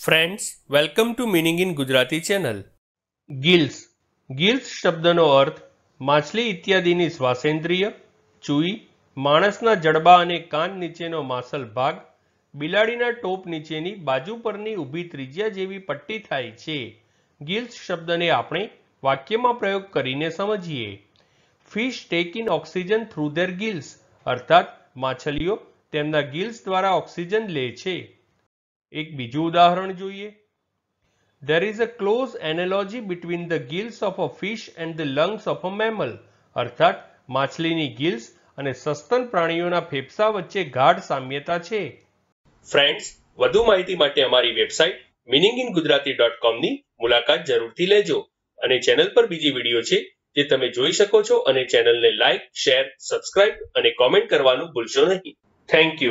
friends welcome to meaning in Gujarati channel gills gills શબ્દનો અર્થ માછલી ઇત્યાદિની શ્વાસેન્દ્રિય ચૂઈ માણસના જડબા અને કાન નીચેનો માસલ ભાગ બિલાડીના ટોપ નીચેની બાજુ પરની ઊભી ત્રિજ્યા જેવી પટ્ટી થાય છે ગિલ્સ શબ્દને આપણે વાક્યમાં પ્રયોગ કરીને સમજીએ fish take in oxygen through their gills અર્થાત માછલીઓ તેમના ગિલ્સ દ્વારા ઓક્સિજન લે છે એક બીજું ઉદાહરણ જોઈએ there is a close analogy between the gills of a fish and the lungs of a mammal અર્થાત માછલીની ગિલ્સ અને સસ્તન પ્રાણીઓના ફેફસા વચ્ચે ગાઢ સામ્યતા છે ફ્રેન્ડ્સ વધુ માહિતી માટે અમારી website meaning in Gujarati dot કોમની મુલાકાત જરૂરથી લેજો અને ચેનલ પર બીજી વિડીયો છે જે તમે જોઈ શકો છો અને ચેનલને લાઇક શેર સબસ્ક્રાઇબ અને કોમેન્ટ કરવાનું ભૂલશો નહીં થેન્ક યુ